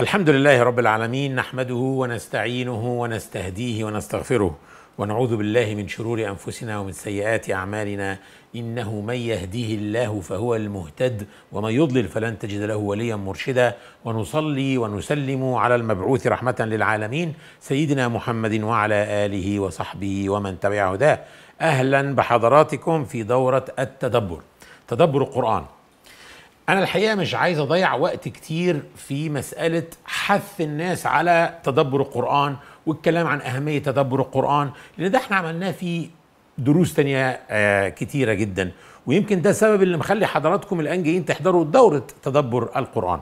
الحمد لله رب العالمين نحمده ونستعينه ونستهديه ونستغفره ونعوذ بالله من شرور انفسنا ومن سيئات اعمالنا انه من يهديه الله فهو المهتد ومن يضلل فلن تجد له وليا مرشدا ونصلي ونسلم على المبعوث رحمه للعالمين سيدنا محمد وعلى اله وصحبه ومن تبع هداه اهلا بحضراتكم في دوره التدبر تدبر القران أنا الحقيقة مش عايز أضيع وقت كتير في مسألة حث الناس على تدبر القرآن والكلام عن أهمية تدبر القرآن لأن ده احنا عملناه في دروس تانية آه، كتيرة جدا ويمكن ده السبب اللي مخلي حضراتكم الآن جايين تحضروا دورة تدبر القرآن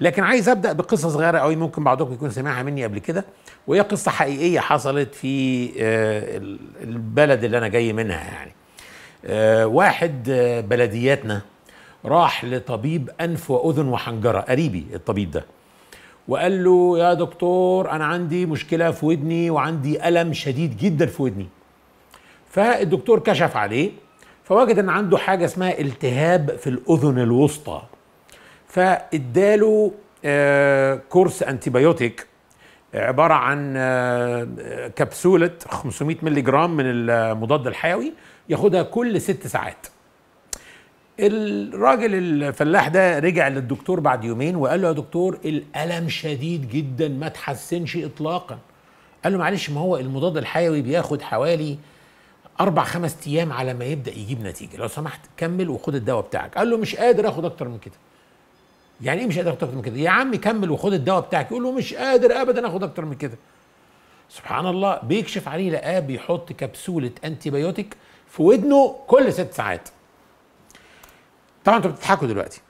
لكن عايز أبدأ بقصة صغيرة أوي ممكن بعضكم يكون سمعها مني قبل كده وهي قصة حقيقية حصلت في آه، البلد اللي أنا جاي منها يعني آه واحد آه، بلدياتنا راح لطبيب أنف وأذن وحنجرة قريبي الطبيب ده وقال له يا دكتور أنا عندي مشكلة في ودني وعندي ألم شديد جدا في ودني فالدكتور كشف عليه فوجد ان عنده حاجه اسمها التهاب في الاذن الوسطى فاداله آه، كورس انتيبيوتيك عباره عن آه، كبسوله 500 مللي جرام من المضاد الحيوي ياخدها كل ست ساعات الراجل الفلاح ده رجع للدكتور بعد يومين وقال له يا دكتور الالم شديد جدا ما تحسنش اطلاقا قال له معلش ما هو المضاد الحيوي بياخد حوالي اربع خمس ايام على ما يبدا يجيب نتيجه لو سمحت كمل وخد الدواء بتاعك قال له مش قادر اخد اكتر من كده يعني ايه مش قادر اخد اكتر من كده يا عم كمل وخد الدواء بتاعك يقول له مش قادر ابدا اخد اكتر من كده سبحان الله بيكشف عليه لقاه بيحط كبسوله انتي بايوتيك في ودنه كل ست ساعات طبعا انتوا بتضحكوا دلوقتي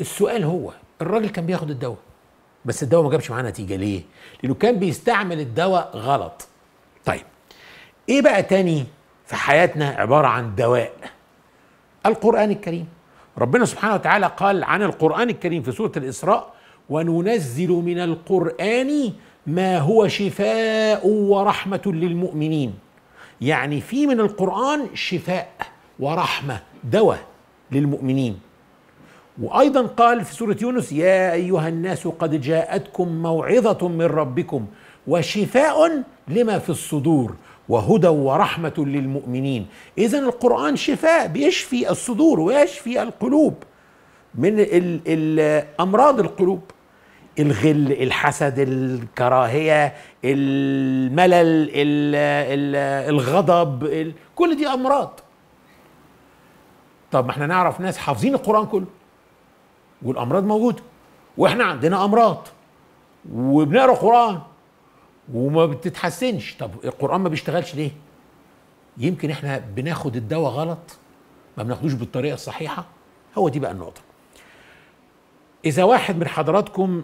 السؤال هو الراجل كان بياخد الدواء بس الدواء ما جابش معاه نتيجه ليه؟ لانه كان بيستعمل الدواء غلط. طيب ايه بقى تاني في حياتنا عباره عن دواء؟ القران الكريم. ربنا سبحانه وتعالى قال عن القران الكريم في سوره الاسراء: وننزل من القران ما هو شفاء ورحمه للمؤمنين. يعني في من القران شفاء ورحمه دواء للمؤمنين وايضا قال في سوره يونس يا ايها الناس قد جاءتكم موعظه من ربكم وشفاء لما في الصدور وهدى ورحمه للمؤمنين اذا القران شفاء بيشفي الصدور ويشفي القلوب من الـ الـ امراض القلوب الغل الحسد الكراهيه الملل الـ الغضب كل دي امراض طب ما احنا نعرف ناس حافظين القرآن كله والأمراض موجودة واحنا عندنا أمراض وبنقرا قرآن وما بتتحسنش طب القرآن ما بيشتغلش ليه؟ يمكن احنا بناخد الدواء غلط ما بناخدوش بالطريقة الصحيحة هو دي بقى النقطة إذا واحد من حضراتكم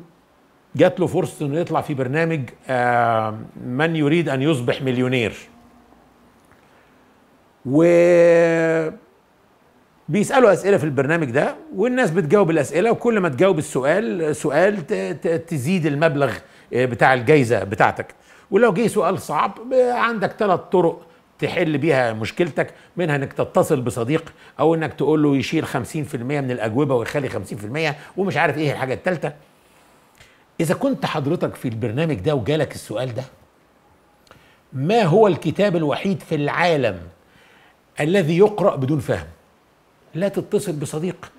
جات له فرصة إنه يطلع في برنامج آه، من يريد أن يصبح مليونير و بيسالوا اسئله في البرنامج ده والناس بتجاوب الاسئله وكل ما تجاوب السؤال سؤال تزيد المبلغ آه، بتاع الجائزه بتاعتك ولو جه سؤال صعب آه، عندك ثلاث طرق تحل بيها مشكلتك منها انك تتصل بصديق او انك تقول له يشيل 50% من الاجوبه ويخلي 50% ومش عارف ايه الحاجه الثالثه اذا كنت حضرتك في البرنامج ده وجالك السؤال ده ما هو الكتاب الوحيد في العالم الذي يقرا بدون فهم لا تتصل بصديق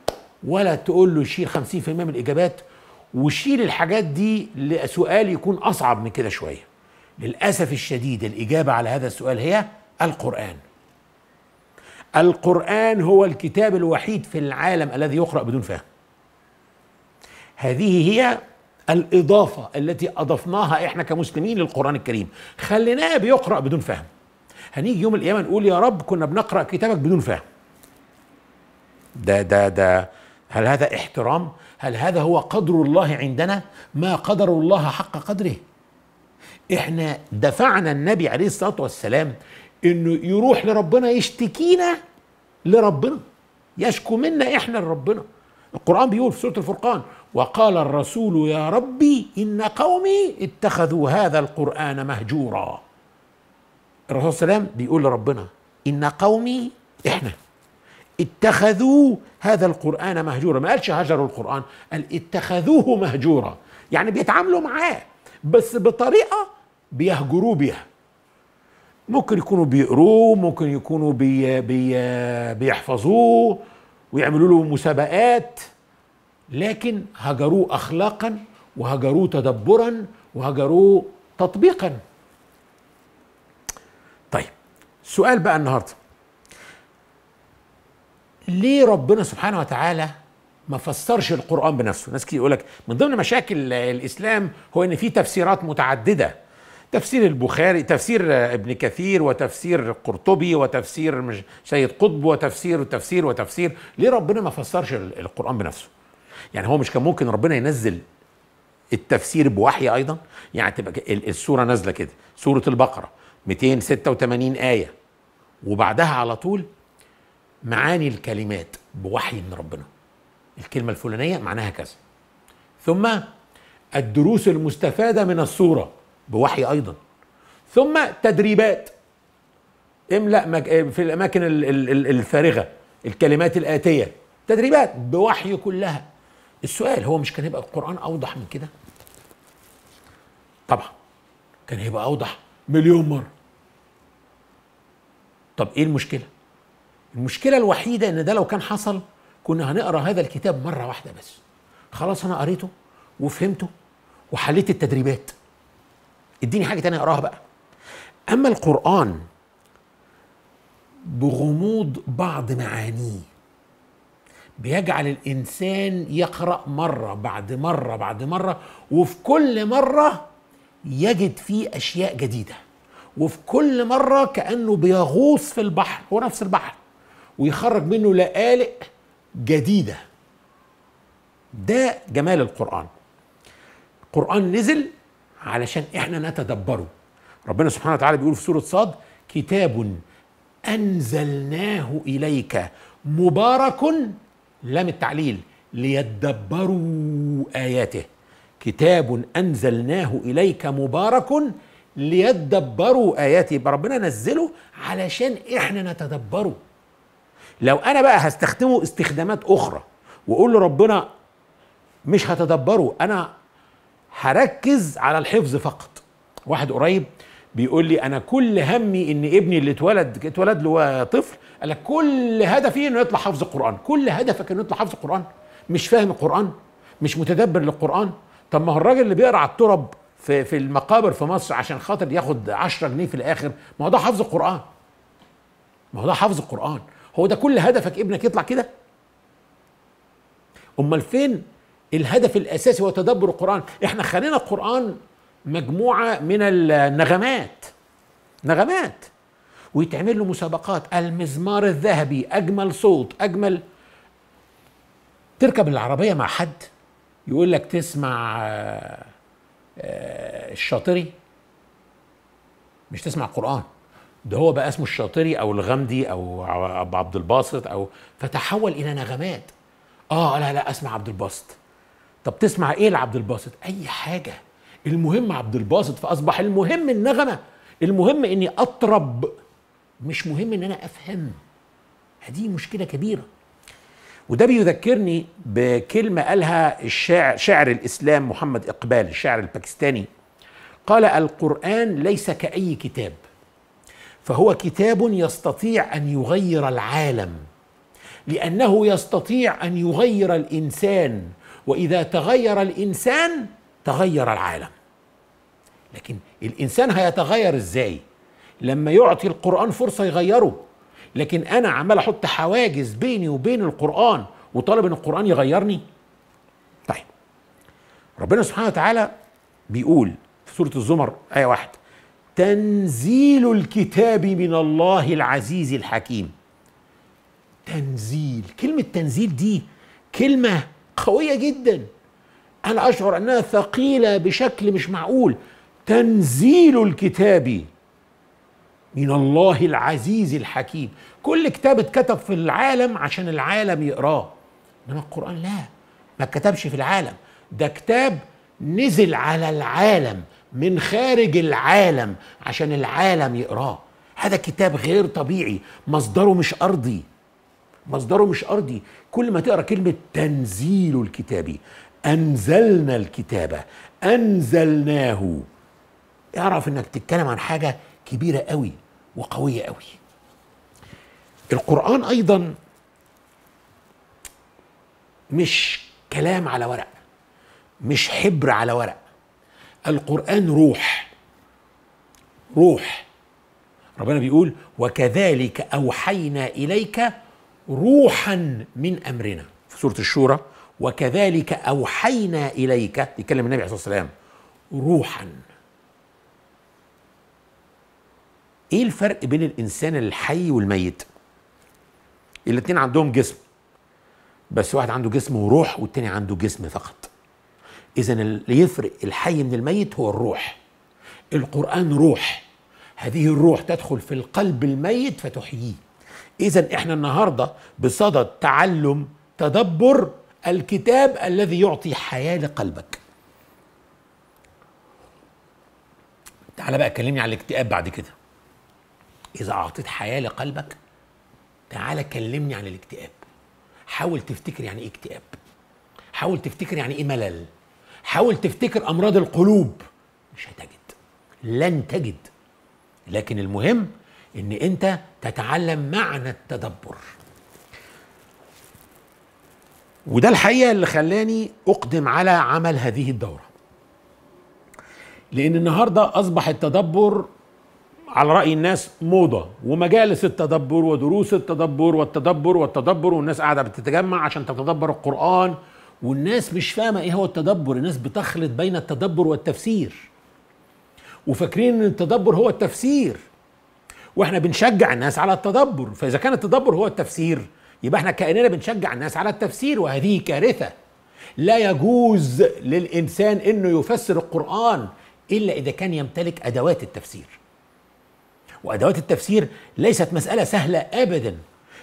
ولا تقول له شيل 50% من الاجابات وشيل الحاجات دي لسؤال يكون اصعب من كده شويه للاسف الشديد الاجابه على هذا السؤال هي القران القران هو الكتاب الوحيد في العالم الذي يقرا بدون فهم هذه هي الاضافه التي اضفناها احنا كمسلمين للقران الكريم خليناه بيقرا بدون فهم هنيجي يوم القيامه نقول يا رب كنا بنقرا كتابك بدون فهم ده ده ده هل هذا احترام هل هذا هو قدر الله عندنا ما قدر الله حق قدره احنا دفعنا النبي عليه الصلاه والسلام انه يروح لربنا يشتكينا لربنا يشكو منا احنا لربنا القران بيقول في سوره الفرقان وقال الرسول يا ربي ان قومي اتخذوا هذا القران مهجورا الرسول صلى الله عليه وسلم بيقول لربنا ان قومي احنا اتخذوا هذا القرآن مهجورا ما قالش هجروا القرآن قال اتخذوه مهجورا يعني بيتعاملوا معاه بس بطريقة بيهجروه بيها ممكن يكونوا بيقروه ممكن يكونوا بي بي بيحفظوه ويعملوا له مسابقات لكن هجروه أخلاقا وهجروه تدبرا وهجروه تطبيقا طيب سؤال بقى النهارده ليه ربنا سبحانه وتعالى ما فسرش القرآن بنفسه ناس كتير يقولك من ضمن مشاكل الإسلام هو إن في تفسيرات متعددة تفسير البخاري تفسير ابن كثير وتفسير قرطبي وتفسير سيد قطب وتفسير وتفسير وتفسير ليه ربنا ما فسرش القرآن بنفسه يعني هو مش كان ممكن ربنا ينزل التفسير بوحي ايضا يعني تبقى السوره نازله كده سوره البقره 286 ايه وبعدها على طول معاني الكلمات بوحي من ربنا الكلمة الفلانية معناها كذا ثم الدروس المستفادة من الصورة بوحي أيضا ثم تدريبات املأ في الأماكن الفارغة الكلمات الآتية تدريبات بوحي كلها السؤال هو مش كان هيبقى القرآن أوضح من كده طبعا كان هيبقى أوضح مليون مرة طب إيه المشكلة المشكله الوحيده ان ده لو كان حصل كنا هنقرا هذا الكتاب مره واحده بس خلاص انا قريته وفهمته وحليت التدريبات اديني حاجه تانية اقراها بقى اما القران بغموض بعض معانيه بيجعل الانسان يقرا مره بعد مره بعد مره وفي كل مره يجد فيه اشياء جديده وفي كل مره كانه بيغوص في البحر هو نفس البحر ويخرج منه لآلئ جديده ده جمال القران القران نزل علشان احنا نتدبره ربنا سبحانه وتعالى بيقول في سوره صاد كتاب انزلناه اليك مبارك لم التعليل ليدبروا اياته كتاب انزلناه اليك مبارك ليدبروا اياته ربنا نزله علشان احنا نتدبره لو انا بقى هستخدمه استخدامات اخرى واقول لربنا مش هتدبره انا هركز على الحفظ فقط واحد قريب بيقول لي انا كل همي ان ابني اللي اتولد اتولد له طفل قال لك كل هدفي انه يطلع حافظ القران كل هدفك انه يطلع حافظ القران مش فاهم القران مش متدبر للقران طب ما هو الراجل اللي بيقرا على الترب في في المقابر في مصر عشان خاطر ياخد 10 جنيه في الاخر ما هو ده حافظ القران ما هو ده حافظ القران هو ده كل هدفك ابنك يطلع كده امال فين الهدف الاساسي هو تدبر القران احنا خلينا القران مجموعه من النغمات نغمات ويتعمل له مسابقات المزمار الذهبي اجمل صوت اجمل تركب العربيه مع حد يقول لك تسمع آه، آه، الشاطري مش تسمع قرآن ده هو بقى اسمه الشاطري او الغمدي او عبد الباسط او فتحول الى نغمات اه لا لا اسمع عبد الباسط طب تسمع ايه لعبد الباسط اي حاجه المهم عبد الباسط فاصبح المهم النغمه المهم اني اطرب مش مهم ان انا افهم هذه مشكله كبيره وده بيذكرني بكلمه قالها الشاعر شاعر الاسلام محمد اقبال الشاعر الباكستاني قال القران ليس كاي كتاب فهو كتاب يستطيع ان يغير العالم لانه يستطيع ان يغير الانسان واذا تغير الانسان تغير العالم لكن الانسان هيتغير ازاي لما يعطي القران فرصه يغيره لكن انا عمال احط حواجز بيني وبين القران وطالب ان القران يغيرني طيب ربنا سبحانه وتعالى بيقول في سوره الزمر ايه واحد تنزيل الكتاب من الله العزيز الحكيم تنزيل كلمة تنزيل دي كلمة قوية جدا أنا أشعر أنها ثقيلة بشكل مش معقول تنزيل الكتاب من الله العزيز الحكيم كل كتاب اتكتب في العالم عشان العالم يقراه إنما القرآن لا ما اتكتبش في العالم ده كتاب نزل على العالم من خارج العالم عشان العالم يقراه هذا كتاب غير طبيعي مصدره مش أرضي مصدره مش أرضي كل ما تقرأ كلمة تنزيل الكتاب أنزلنا الكتاب أنزلناه اعرف انك تتكلم عن حاجة كبيرة قوي وقوية قوي القرآن أيضا مش كلام على ورق مش حبر على ورق القرآن روح روح ربنا بيقول وكذلك أوحينا إليك روحا من أمرنا في سورة الشورى وكذلك أوحينا إليك يتكلم النبي عليه الصلاة والسلام روحا ايه الفرق بين الانسان الحي والميت الاتنين عندهم جسم بس واحد عنده جسم وروح والتاني عنده جسم فقط إذا اللي يفرق الحي من الميت هو الروح القرآن روح هذه الروح تدخل في القلب الميت فتحييه إذا إحنا النهاردة بصدد تعلم تدبر الكتاب الذي يعطي حياة لقلبك تعال بقى كلمني على الاكتئاب بعد كده إذا أعطيت حياة لقلبك تعال كلمني عن الاكتئاب حاول تفتكر يعني ايه اكتئاب حاول تفتكر يعني ايه ملل حاول تفتكر امراض القلوب مش هتجد لن تجد لكن المهم ان انت تتعلم معنى التدبر وده الحقيقه اللي خلاني اقدم على عمل هذه الدوره لان النهارده اصبح التدبر على راي الناس موضه ومجالس التدبر ودروس التدبر والتدبر والتدبر والناس قاعده بتتجمع عشان تتدبر القران والناس مش فاهمه ايه هو التدبر الناس بتخلط بين التدبر والتفسير وفاكرين ان التدبر هو التفسير واحنا بنشجع الناس على التدبر فاذا كان التدبر هو التفسير يبقى احنا كاننا بنشجع الناس على التفسير وهذه كارثه لا يجوز للانسان انه يفسر القران الا اذا كان يمتلك ادوات التفسير وادوات التفسير ليست مساله سهله ابدا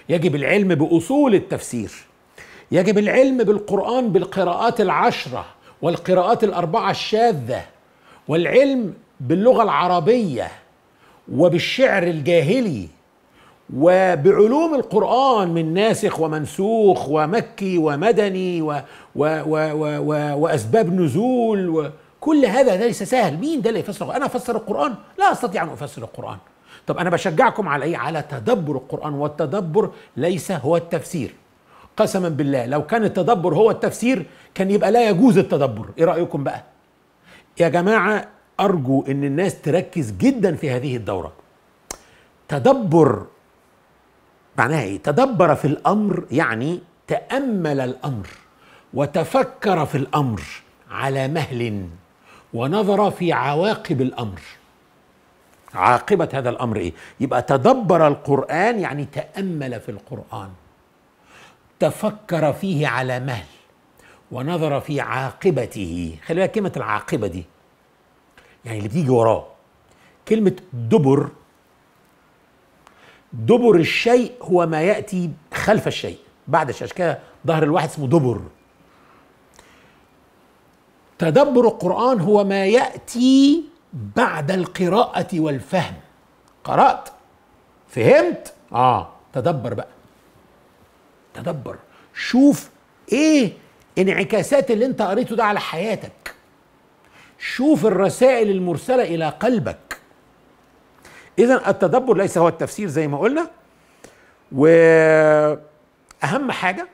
يجب العلم باصول التفسير يجب العلم بالقرآن بالقراءات العشرة والقراءات الأربعة الشاذة والعلم باللغة العربية وبالشعر الجاهلي وبعلوم القرآن من ناسخ ومنسوخ ومكي ومدني و و و و و وأسباب نزول و كل هذا ليس سهل مين ده اللي يفسر أنا أفسر القرآن لا أستطيع أن أفسر القرآن طب أنا بشجعكم على إيه على تدبر القرآن والتدبر ليس هو التفسير قسما بالله لو كان التدبر هو التفسير كان يبقى لا يجوز التدبر ايه رأيكم بقى يا جماعة أرجو أن الناس تركز جدا في هذه الدورة تدبر معناها إيه؟ تدبر في الأمر يعني تأمل الأمر وتفكر في الأمر على مهل ونظر في عواقب الأمر عاقبة هذا الأمر إيه؟ يبقى تدبر القرآن يعني تأمل في القرآن تفكر فيه على مهل ونظر في عاقبته خلي بالك كلمة العاقبة دي يعني اللي بتيجي وراه كلمة دبر دبر الشيء هو ما يأتي خلف الشيء بعد الشيء كده ظهر الواحد اسمه دبر تدبر القرآن هو ما يأتي بعد القراءة والفهم قرأت فهمت اه تدبر بقى تدبر شوف ايه انعكاسات اللي انت قريته ده على حياتك شوف الرسائل المرسله الى قلبك اذا التدبر ليس هو التفسير زي ما قلنا واهم حاجه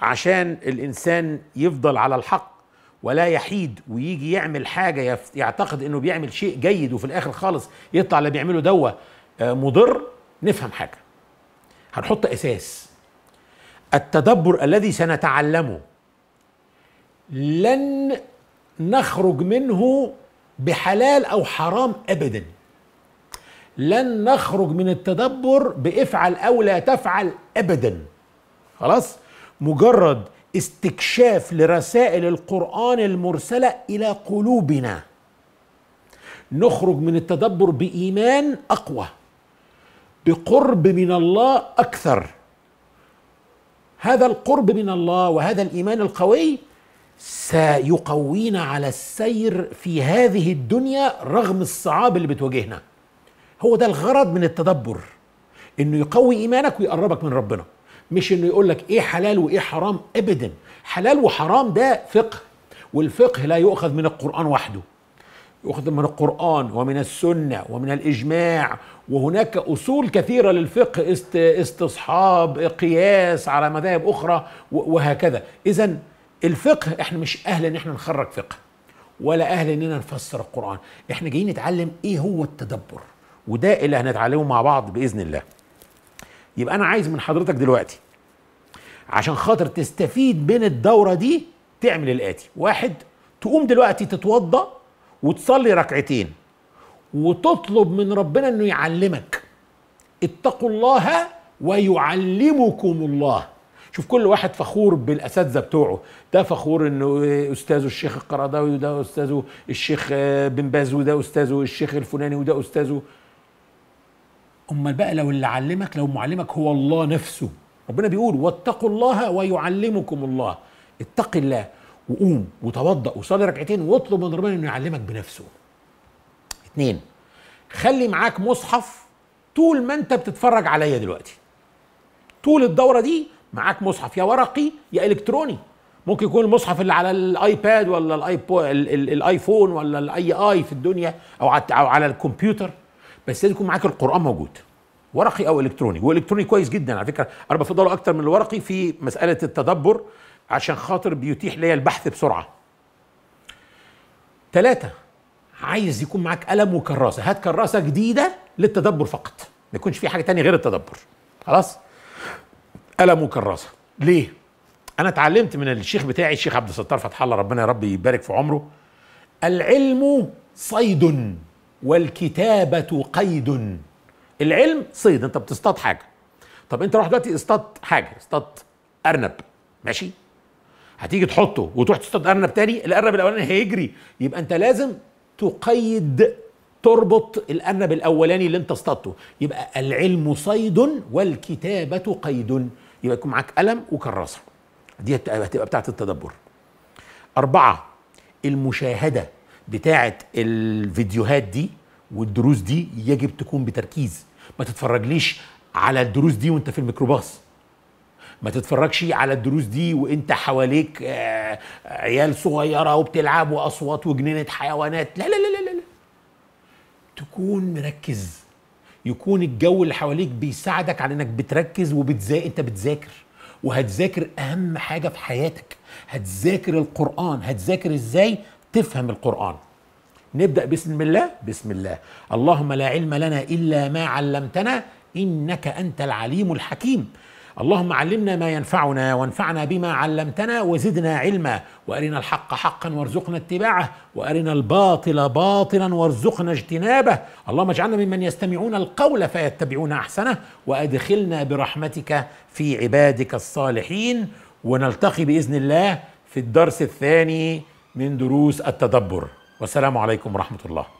عشان الانسان يفضل على الحق ولا يحيد ويجي يعمل حاجه يعتقد انه بيعمل شيء جيد وفي الاخر خالص يطلع اللي بيعمله دوا آه، مضر نفهم حاجه هنحط اساس التدبر الذي سنتعلمه لن نخرج منه بحلال او حرام ابدا لن نخرج من التدبر بافعل او لا تفعل ابدا خلاص مجرد استكشاف لرسائل القران المرسله الى قلوبنا نخرج من التدبر بايمان اقوى بقرب من الله اكثر هذا القرب من الله وهذا الايمان القوي سيقوينا على السير في هذه الدنيا رغم الصعاب اللي بتواجهنا هو ده الغرض من التدبر انه يقوي ايمانك ويقربك من ربنا مش انه يقول لك ايه حلال وايه حرام ابدا حلال وحرام ده فقه والفقه لا يؤخذ من القران وحده يؤخذ من القران ومن السنه ومن الاجماع وهناك أصول كثيرة للفقه است استصحاب قياس على مذاهب أخرى وهكذا إذا الفقه إحنا مش أهل إن إحنا نخرج فقه ولا أهل إننا نفسر القرآن إحنا جايين نتعلم إيه هو التدبر وده اللي هنتعلمه مع بعض بإذن الله يبقى أنا عايز من حضرتك دلوقتي عشان خاطر تستفيد من الدورة دي تعمل الآتي واحد تقوم دلوقتي تتوضأ وتصلي ركعتين وتطلب من ربنا انه يعلمك اتقوا الله ويعلمكم الله شوف كل واحد فخور بالاساتذه بتوعه ده فخور انه إيه، استاذه الشيخ القرضاوي وده استاذه الشيخ آه، بن باز وده استاذه الشيخ الفلاني وده استاذه امال بقى لو اللي علمك لو معلمك هو الله نفسه ربنا بيقول واتقوا الله ويعلمكم الله اتق الله وقوم وتوضأ وصلي ركعتين واطلب من ربنا انه يعلمك بنفسه اتنين خلي معاك مصحف طول ما انت بتتفرج عليا دلوقتي طول الدوره دي معاك مصحف يا ورقي يا الكتروني ممكن يكون المصحف اللي على الايباد ولا الايبو الايفون ولا الاي اي في الدنيا او على الكمبيوتر بس لازم يكون معاك القران موجود ورقي او الكتروني والالكتروني كويس جدا على فكره انا بفضله اكتر من الورقي في مساله التدبر عشان خاطر بيتيح ليا البحث بسرعه ثلاثة عايز يكون معاك قلم وكراسه هات كراسه جديده للتدبر فقط ما يكونش في حاجه تانية غير التدبر خلاص قلم وكراسه ليه انا اتعلمت من الشيخ بتاعي الشيخ عبد الستار فتح الله ربنا يا رب يبارك في عمره العلم صيد والكتابه قيد العلم صيد انت بتصطاد حاجه طب انت روح دلوقتي اصطاد حاجه اصطاد ارنب ماشي هتيجي تحطه وتروح تصطاد ارنب تاني الارنب الاولاني هيجري يبقى انت لازم تقيد تربط الأرنب الأولاني اللي أنت اصطدته يبقى العلم صيد والكتابة قيد يبقى يكون معاك قلم وكراسة دي هتبقى بتاعة التدبر أربعة المشاهدة بتاعة الفيديوهات دي والدروس دي يجب تكون بتركيز ما تتفرجليش على الدروس دي وانت في الميكروباص ما تتفرجش على الدروس دي وانت حواليك آه، عيال صغيره وبتلعب واصوات وجنينه حيوانات لا لا لا لا لا تكون مركز يكون الجو اللي حواليك بيساعدك على انك بتركز وبتذا انت بتذاكر وهتذاكر اهم حاجه في حياتك هتذاكر القران هتذاكر ازاي تفهم القران نبدا بسم الله بسم الله اللهم لا علم لنا الا ما علمتنا انك انت العليم الحكيم اللهم علمنا ما ينفعنا وانفعنا بما علمتنا وزدنا علما وارنا الحق حقا وارزقنا اتباعه وارنا الباطل باطلا وارزقنا اجتنابه اللهم اجعلنا ممن يستمعون القول فيتبعون احسنه وادخلنا برحمتك في عبادك الصالحين ونلتقي باذن الله في الدرس الثاني من دروس التدبر والسلام عليكم ورحمه الله